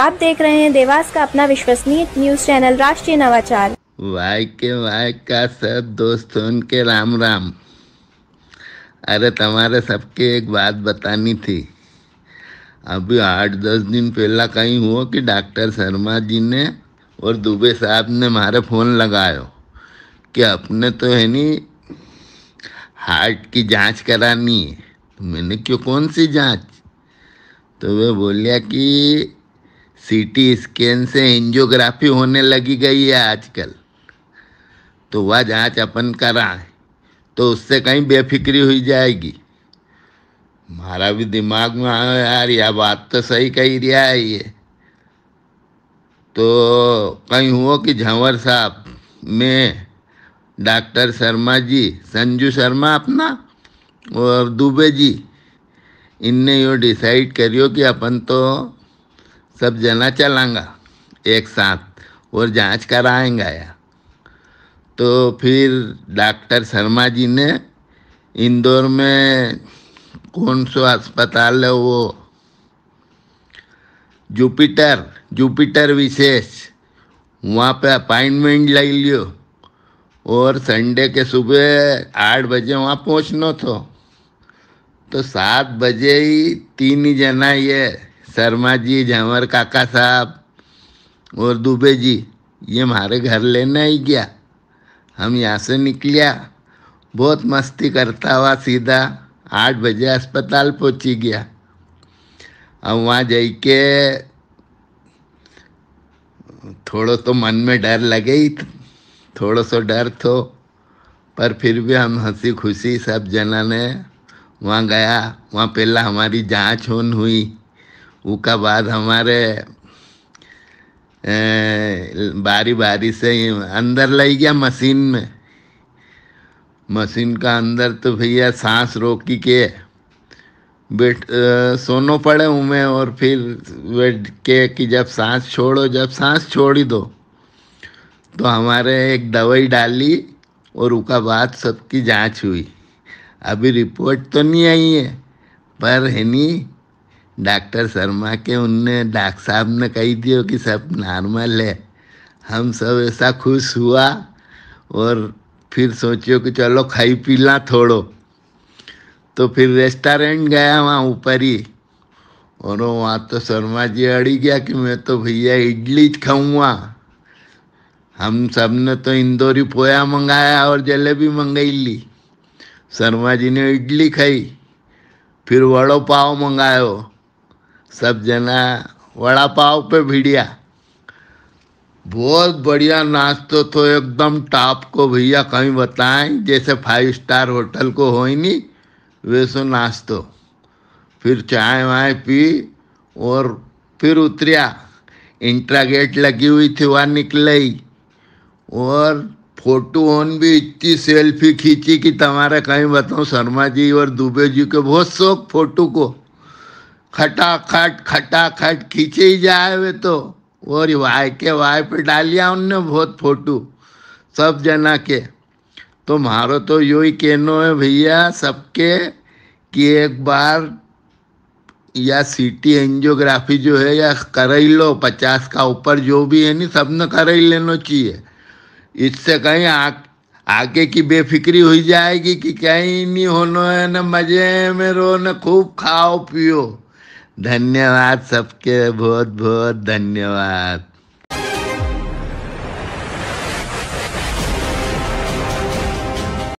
आप देख रहे हैं देवास का अपना विश्वसनीय न्यूज चैनल राष्ट्रीय नवाचार वाई के वाई का सब दोस्तों के राम राम अरे तुम्हारे सबके एक बात बतानी थी अभी आठ दस दिन पहला कहीं हुआ कि डॉक्टर शर्मा जी ने और दुबे साहब ने मारे फ़ोन लगायो कि अपने तो है नहीं हार्ट की जांच करानी है तो मैंने क्यों कौन सी जांच तो वे बोलिया कि सीटी स्कैन से एंजियोग्राफी होने लगी गई है आजकल तो वह जांच अपन कराएं तो उससे कहीं बेफिक्री हुई जाएगी हमारा भी दिमाग में आया यार यह या बात तो सही कही रहा है ये तो कहीं हुआ कि झंवर साहब में डॉक्टर शर्मा जी संजू शर्मा अपना और दुबे जी इनने यो डिसाइड करियो कि अपन तो सब जना चलांगा एक साथ और जांच कराएंगा या तो फिर डॉक्टर शर्मा जी ने इंदौर में कौन सा अस्पताल है वो जुपिटर जुपिटर विशेष वहाँ पे अपॉइंटमेंट ले लियो और संडे के सुबह आठ बजे वहाँ पहुँचना था तो सात बजे ही तीन ही जना ये शर्मा जी झमर काका साहब और दुबे जी ये हमारे घर लेने ही गया हम यहाँ से निकलिया बहुत मस्ती करता हुआ सीधा आठ बजे अस्पताल पहुँची गया अब वहाँ जाके थोड़ा तो मन में डर लगे ही थोड़ा सो डर तो पर फिर भी हम हंसी खुशी सब जना ने वहाँ गया वहाँ पहला हमारी जांच होन हुई उसका बाद हमारे बारी बारी से अंदर लग गया मशीन में मशीन का अंदर तो भैया सांस रोकी के बैठ सोनो पड़े हूँ मैं और फिर बैठ के कि जब सांस छोड़ो जब सांस छोड़ ही दो तो हमारे एक दवाई डाली और उका बाद सबकी जांच हुई अभी रिपोर्ट तो नहीं आई है पर है नहीं डॉक्टर शर्मा के उनने डॉक्टर साहब ने कही दियो कि सब नॉर्मल है हम सब ऐसा खुश हुआ और फिर सोचियो कि चलो खाई पी ला थोड़ो तो फिर रेस्टोरेंट गया वहाँ ऊपर ही और वहाँ तो शर्मा जी अड़ी गया कि मैं तो भैया इडली खाऊँगा हम सब ने तो इंदौरी पोया मंगाया और जलेबी मंगाई ली शर्मा जी ने इडली खाई फिर वड़ो पाव मंगायो सब जना वड़ा पाव पे भिड़िया बहुत बढ़िया नाश्ता तो एकदम टॉप को भैया कहीं बताएं जैसे फाइव स्टार होटल को हो ही नहीं नाश्ता तो। फिर चाय वाय पी और फिर उतरिया इंट्रा गेट लगी हुई थी वहाँ ही और फोटो ऑन भी इतनी सेल्फी खींची कि तुम्हारा कहीं बताऊँ शर्मा जी और दुबे जी के बहुत शौक फोटो को खटाखट खटाखट खींचे ही जाए वे तो वो रिवाय के वाय पे डाल लिया उनने बहुत फोटू सब जना के तो मारो तो यो ही कहनो है भैया सबके कि एक बार या सीटी एंजियोग्राफी जो है या कर ही लो पचास का ऊपर जो भी है नहीं सब ने कर ही लेना चाहिए इससे कहीं आ, आगे की बेफिक्री हो जाएगी कि कहीं नहीं होना है न मजे में रो न खूब खाओ पियो धन्यवाद सबके बहुत बहुत धन्यवाद